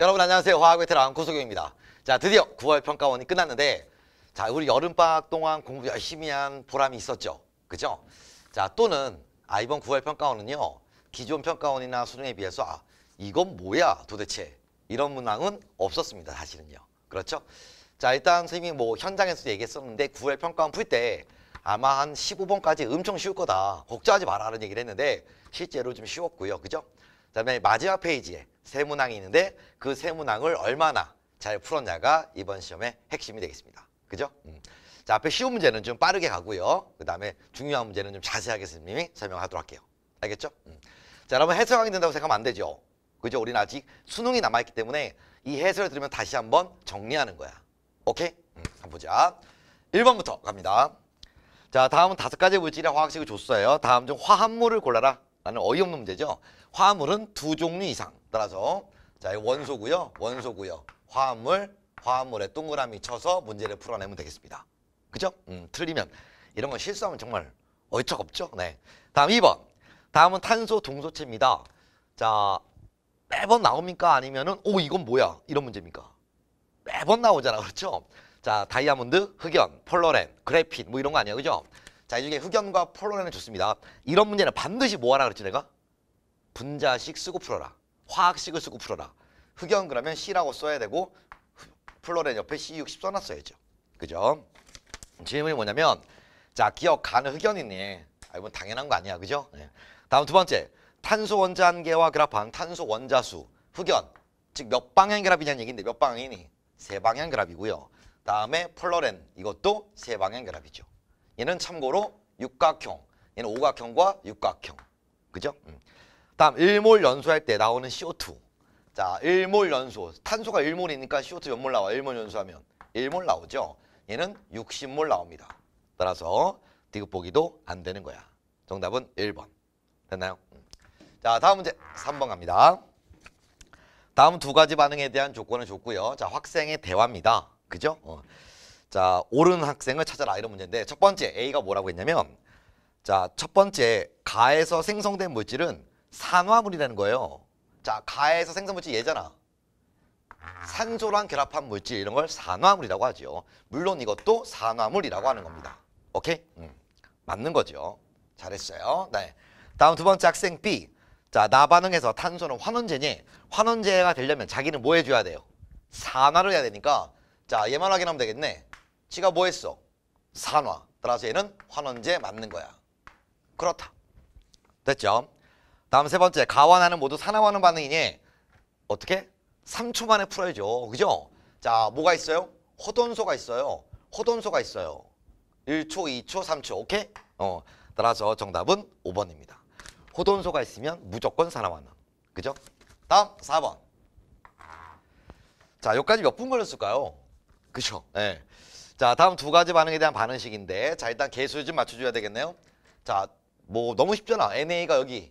여러분 안녕하세요. 화학베테랑 고소경입니다. 자 드디어 9월 평가원이 끝났는데 자 우리 여름방학 동안 공부 열심히 한 보람이 있었죠. 그죠? 자 또는 아 이번 9월 평가원은요. 기존 평가원이나 수능에 비해서 아 이건 뭐야 도대체 이런 문항은 없었습니다. 사실은요. 그렇죠? 자 일단 선생님이 뭐 현장에서 도 얘기했었는데 9월 평가원 풀 때 아마 한 15번까지 엄청 쉬울 거다. 걱정하지 마라는 얘기를 했는데 실제로 좀 쉬웠고요. 그죠? 그다음에 마지막 페이지에 세 문항이 있는데 그 세 문항을 얼마나 잘 풀었냐가 이번 시험의 핵심이 되겠습니다. 그죠? 음. 자, 앞에 쉬운 문제는 좀 빠르게 가고요. 그다음에 중요한 문제는 좀 자세하게 선생님이 설명하도록 할게요. 알겠죠? 음. 자, 여러분 해석왕이 된다고 생각하면 안 되죠. 그죠? 우리는 아직 수능이 남아있기 때문에 이 해설을 들으면 다시 한번 정리하는 거야. 오케이? 음, 한번 보자. 1번부터 갑니다. 자, 다음은 다섯 가지 물질의 화학식을 줬어요. 다음 중 화합물을 골라라. 라는 어이없는 문제죠. 화합물은 두 종류 이상. 따라서 자, 원소고요. 원소고요. 화합물, 화합물에 동그라미 쳐서 문제를 풀어내면 되겠습니다. 그죠? 음, 틀리면 이런 건 실수하면 정말 어이없죠. 척 네. 다음 2번. 다음은 탄소 동소체입니다. 자, 매번 나옵니까? 아니면은 오, 이건 뭐야? 이런 문제입니까? 매번 나오잖아. 그렇죠? 자, 다이아몬드, 흑연, 폴로렌, 그래핀 뭐 이런 거 아니야. 그죠? 자, 이중에 흑염과 폴론에는 좋습니다. 이런 문제는 반드시 뭐하라 그랬지 내가? 분자식 쓰고 풀어라. 화학식을 쓰고 풀어라. 흑염 그러면 C라고 써야 되고 플로렌 옆에 C60 써놨어야죠. 그죠? 질문이 뭐냐면 자, 기억 가는 흑연이니. 아, 이건 당연한 거 아니야. 그죠? 네. 다음 두 번째. 탄소 원자 한 개와 결합한 탄소 원자 수. 흑연. 즉 몇 방향 결합이냐는 얘기인데 몇 방향이니? 세 방향 결합이고요. 다음에 플로렌 이것도 세 방향 결합이죠. 얘는 참고로 육각형. 얘는 오각형과 육각형. 그죠? 음. 다음 일몰 연소할 때 나오는 CO2. 자, 일몰 연소. 탄소가 일몰이니까 CO2 연몰 나와. 일몰 연소하면. 일몰 나오죠? 얘는 60몰 나옵니다. 따라서 디귿보기도 안 되는 거야. 정답은 1번. 됐나요? 음. 자, 다음 문제 3번 갑니다. 다음 두 가지 반응에 대한 조건을 줬고요. 자, 학생의 대화입니다. 그죠? 어. 자, 옳은 학생을 찾아라 이런 문제인데 첫 번째 A가 뭐라고 했냐면 자, 첫 번째 가에서 생성된 물질은 산화물이라는 거예요. 자, 가에서 생성 물질 얘잖아. 산소랑 결합한 물질 이런 걸 산화물이라고 하죠. 물론 이것도 산화물이라고 하는 겁니다. 오케이? 음, 맞는 거죠. 잘했어요. 네. 다음 두 번째 학생 B. 자, 나반응에서 탄소는 환원제니 환원제가 되려면 자기는 뭐 해줘야 돼요? 산화를 해야 되니까 자, 얘만 확인하면 되겠네. 지가 뭐 했어? 산화. 따라서 얘는 환원제 맞는 거야. 그렇다. 됐죠? 다음 세 번째. 가완하는 모두 산화하는 반응이니 어떻게? 3초 만에 풀어야죠. 그죠? 자, 뭐가 있어요? 호돈소가 있어요. 호돈소가 있어요. 1초, 2초, 3초. 오케이? 어. 따라서 정답은 5번입니다. 호돈소가 있으면 무조건 산화환원. 그죠? 다음 4번. 자, 여기까지 몇 분 걸렸을까요? 그죠 예. 네. 자 다음 두 가지 반응에 대한 반응식인데 자 일단 개수 좀 맞춰줘야 되겠네요. 자 뭐 너무 쉽잖아. NA가 여기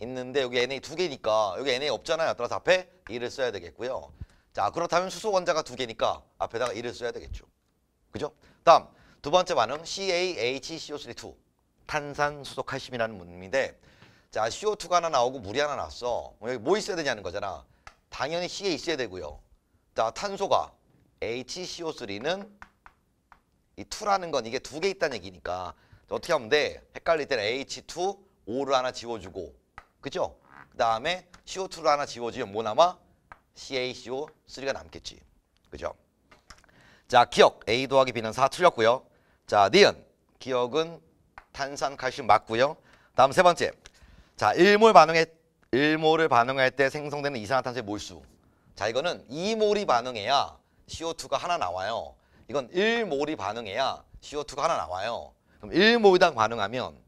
있는데 여기 NA 두 개니까 여기 NA 없잖아요. 따라서 앞에 2를 써야 되겠고요. 자 그렇다면 수소 원자가 두 개니까 앞에다가 2를 써야 되겠죠. 그죠? 다음 두 번째 반응 CaHCO3 2 탄산수소 칼슘이라는 문인데 자 CO2가 하나 나오고 물이 하나 나왔어. 뭐 여기 뭐 있어야 되냐는 거잖아. 당연히 C에 있어야 되고요. 자 탄소가 HCO3는 이 2라는 건 이게 두 개 있다는 얘기니까 어떻게 하면 돼? 헷갈릴 때는 H2, O를 하나 지워주고 그죠? 그 다음에 CO2를 하나 지워주면 뭐 남아? CaCO3가 남겠지 그죠? 자 기억 A 더하기 B는 4 틀렸고요 자 니은 기억은 탄산 칼슘 맞고요 다음 세 번째 자 일몰 반응에 일몰을 반응할 때 생성되는 이산화탄소의 몰수 자 이거는 이몰이 반응해야 CO2가 하나 나와요 이건 1몰이 반응해야 CO2가 하나 나와요. 그럼 1몰당 반응하면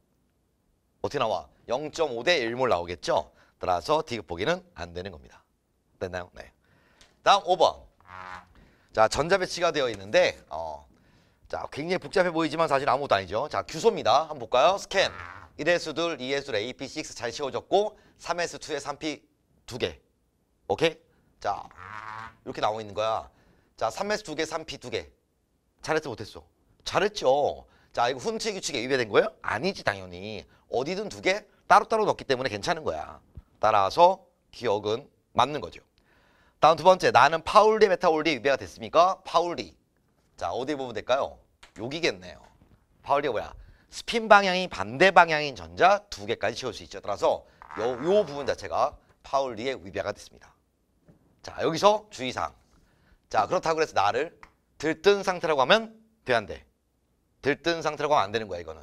어떻게 나와? 0.5대 1몰 나오겠죠? 따라서 디귿보기는 안 되는 겁니다. 됐나요? 네. 다음 5번. 자, 전자 배치가 되어 있는데 어, 자, 굉장히 복잡해 보이지만 사실 아무것도 아니죠. 자, 규소입니다. 한번 볼까요? 스캔. 1S 둘, 2S 둘, A, B, C, X 잘 채워졌고 3S 2에 3P 두 개. 오케이? 자, 이렇게 나오고 있는 거야. 자, 3S 두 개, 3P 두 개. 잘했어 못했어? 잘했죠. 자 이거 훈치 규칙에 위배된 거예요? 아니지 당연히. 어디든 두 개 따로따로 넣기 때문에 괜찮은 거야. 따라서 기억은 맞는 거죠. 다음 두 번째 나는 파울리 메타올리 위배가 됐습니까? 파울리. 자 어디 보면 될까요? 여기겠네요. 파울리 뭐야? 스핀 방향이 반대 방향인 전자 두 개까지 채울 수 있죠. 따라서 요, 요 부분 자체가 파울리의 위배가 됐습니다. 자 여기서 주의사항. 자 그렇다고 해서 나를 들뜬 상태라고 하면 돼 안 돼. 들뜬 상태라고 하면 안 되는 거야 이거는.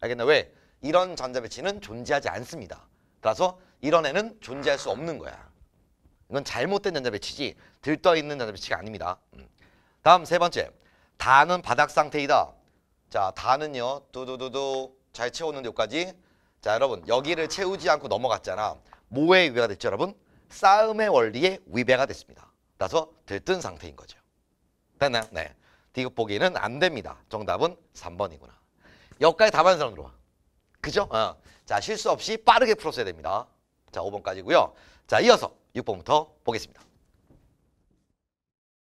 알겠나? 왜? 이런 전자 배치는 존재하지 않습니다. 따라서 이런 애는 존재할 수 없는 거야. 이건 잘못된 전자 배치지 들떠 있는 전자 배치가 아닙니다. 음. 다음 세 번째. 다는 바닥 상태이다. 자, 다는요. 두두두두 잘 채우는데 까지 자, 여러분 여기를 채우지 않고 넘어갔잖아. 뭐에 위배가 됐죠, 여러분? 싸움의 원리에 위배가 됐습니다. 따라서 들뜬 상태인 거죠. 됐나요? 네. 디귿보기는 안 됩니다. 정답은 3번이구나. 여기까지 답한 사람 들어와. 그죠? 어. 자, 실수 없이 빠르게 풀었어야 됩니다. 자, 5번까지고요. 자, 이어서 6번부터 보겠습니다.